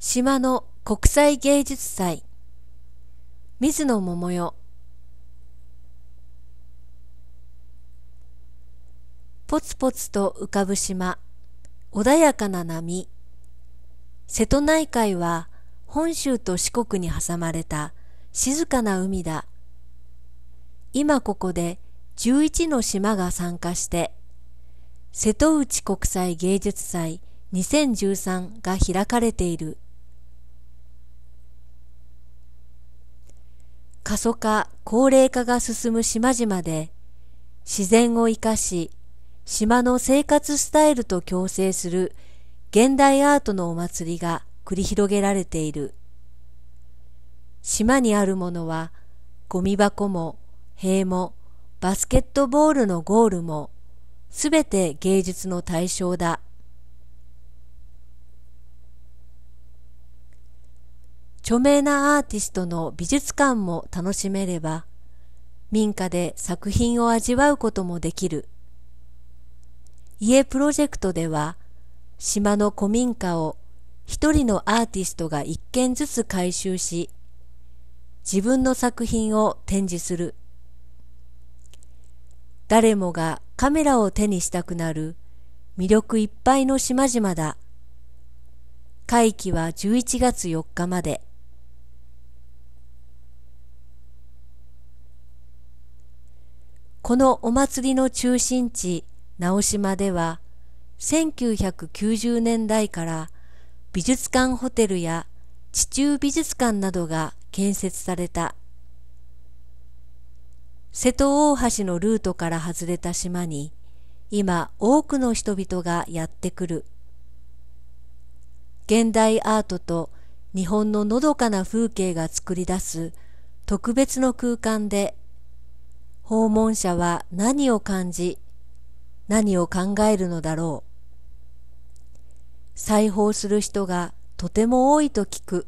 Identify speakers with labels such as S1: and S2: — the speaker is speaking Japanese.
S1: 島の国際芸術祭水野桃代ポツポツと浮かぶ島穏やかな波瀬戸内海は本州と四国に挟まれた静かな海だ今ここで11の島が参加して瀬戸内国際芸術祭2013が開かれている。過疎化、高齢化が進む島々で、自然を生かし、島の生活スタイルと共生する現代アートのお祭りが繰り広げられている。島にあるものは、ゴミ箱も、塀も、バスケットボールのゴールも、すべて芸術の対象だ。著名なアーティストの美術館も楽しめれば、民家で作品を味わうこともできる。家プロジェクトでは、島の古民家を一人のアーティストが一軒ずつ回収し、自分の作品を展示する。誰もがカメラを手にしたくなる魅力いっぱいの島々だ。会期は11月4日まで。このお祭りの中心地、直島では、1990年代から美術館ホテルや地中美術館などが建設された。瀬戸大橋のルートから外れた島に、今多くの人々がやってくる。現代アートと日本ののどかな風景が作り出す特別の空間で訪問者は何を感じ、何を考えるのだろう。裁縫する人がとても多いと聞く。